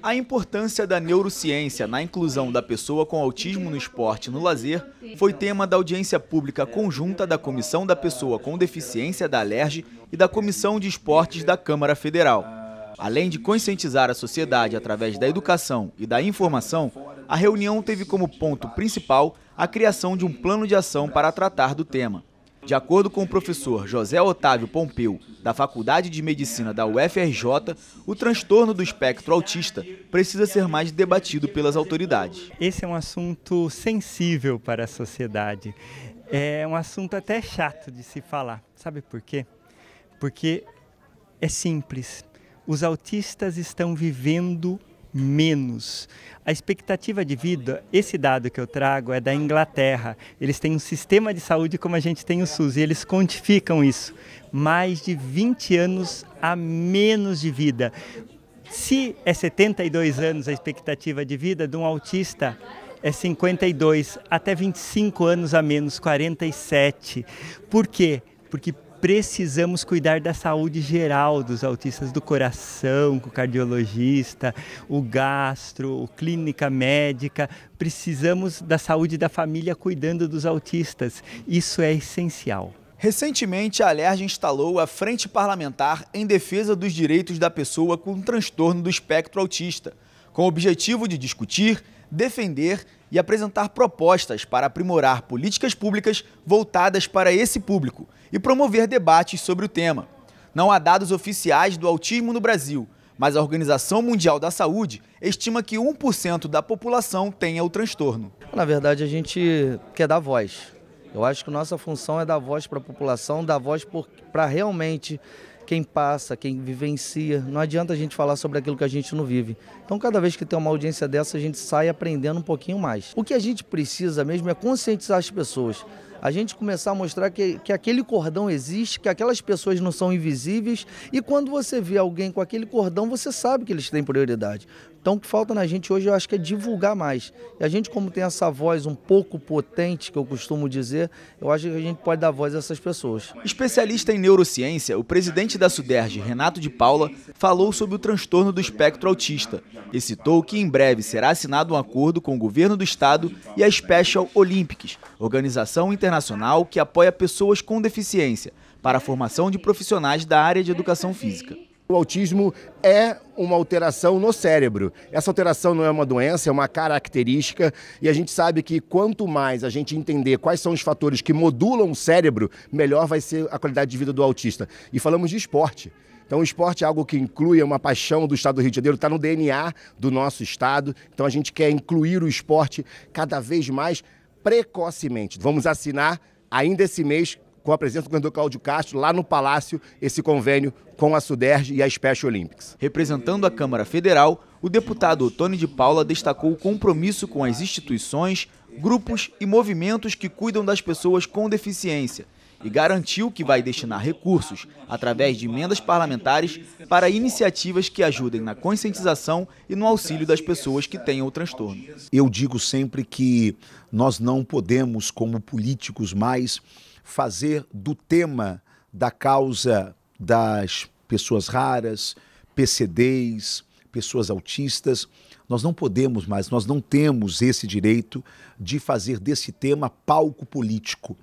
A importância da neurociência na inclusão da pessoa com autismo no esporte e no lazer foi tema da audiência pública conjunta da Comissão da Pessoa com Deficiência da Alerj e da Comissão de Esportes da Câmara Federal. Além de conscientizar a sociedade através da educação e da informação, a reunião teve como ponto principal a criação de um plano de ação para tratar do tema. De acordo com o professor José Otávio Pompeu, da Faculdade de Medicina da UFRJ, o transtorno do espectro autista precisa ser mais debatido pelas autoridades. Esse é um assunto sensível para a sociedade. É um assunto até chato de se falar. Sabe por quê? Porque é simples. Os autistas estão vivendo menos. A expectativa de vida, esse dado que eu trago é da Inglaterra. Eles têm um sistema de saúde como a gente tem o SUS e eles quantificam isso. Mais de 20 anos a menos de vida. Se é 72 anos a expectativa de vida de um autista, é 52, até 25 anos a menos, 47. Por quê? Porque precisamos cuidar da saúde geral dos autistas do coração, com o cardiologista, o gastro, o clínica médica. Precisamos da saúde da família cuidando dos autistas. Isso é essencial. Recentemente, a Alerj instalou a Frente Parlamentar em Defesa dos Direitos da Pessoa com Transtorno do Espectro Autista com o objetivo de discutir, defender e apresentar propostas para aprimorar políticas públicas voltadas para esse público e promover debates sobre o tema. Não há dados oficiais do autismo no Brasil, mas a Organização Mundial da Saúde estima que 1% da população tenha o transtorno. Na verdade, a gente quer dar voz. Eu acho que nossa função é dar voz para a população, dar voz para realmente quem passa, quem vivencia. Não adianta a gente falar sobre aquilo que a gente não vive. Então, cada vez que tem uma audiência dessa, a gente sai aprendendo um pouquinho mais. O que a gente precisa mesmo é conscientizar as pessoas a gente começar a mostrar que, que aquele cordão existe, que aquelas pessoas não são invisíveis e quando você vê alguém com aquele cordão, você sabe que eles têm prioridade. Então o que falta na gente hoje eu acho que é divulgar mais. E a gente, como tem essa voz um pouco potente, que eu costumo dizer, eu acho que a gente pode dar voz a essas pessoas. Especialista em neurociência, o presidente da Suderg, Renato de Paula, falou sobre o transtorno do espectro autista e citou que em breve será assinado um acordo com o governo do estado e a Special Olympics, organização internacional internacional que apoia pessoas com deficiência para a formação de profissionais da área de educação física. O autismo é uma alteração no cérebro. Essa alteração não é uma doença, é uma característica, e a gente sabe que quanto mais a gente entender quais são os fatores que modulam o cérebro, melhor vai ser a qualidade de vida do autista. E falamos de esporte. Então, o esporte é algo que inclui, é uma paixão do Estado do Rio de Janeiro, está no DNA do nosso Estado. Então, a gente quer incluir o esporte cada vez mais precocemente. Vamos assinar ainda esse mês com a presença do governador Cláudio Castro, lá no Palácio, esse convênio com a Suderge e a Special Olympics. Representando a Câmara Federal, o deputado Tony de Paula destacou o compromisso com as instituições, grupos e movimentos que cuidam das pessoas com deficiência e garantiu que vai destinar recursos, através de emendas parlamentares, para iniciativas que ajudem na conscientização e no auxílio das pessoas que tenham o transtorno. Eu digo sempre que nós não podemos, como políticos, mais fazer do tema da causa das pessoas raras, PCDs, pessoas autistas. Nós não podemos mais, nós não temos esse direito de fazer desse tema palco político.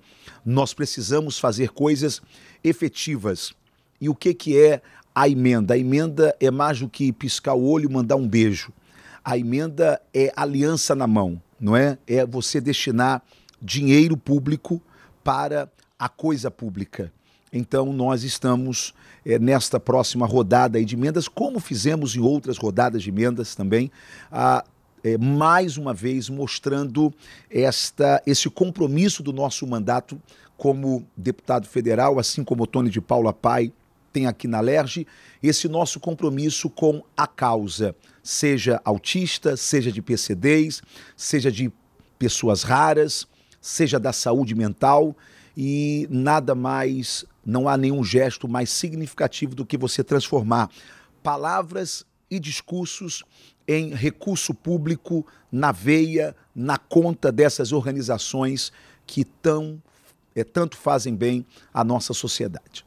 Nós precisamos fazer coisas efetivas. E o que, que é a emenda? A emenda é mais do que piscar o olho e mandar um beijo. A emenda é aliança na mão, não é? É você destinar dinheiro público para a coisa pública. Então, nós estamos é, nesta próxima rodada de emendas, como fizemos em outras rodadas de emendas também, a, é, mais uma vez mostrando esta, esse compromisso do nosso mandato como deputado federal, assim como o Tony de Paula Pai tem aqui na LERJ, esse nosso compromisso com a causa, seja autista, seja de PCDs, seja de pessoas raras, seja da saúde mental e nada mais não há nenhum gesto mais significativo do que você transformar palavras e discursos em recurso público na veia, na conta dessas organizações que tão, é, tanto fazem bem à nossa sociedade.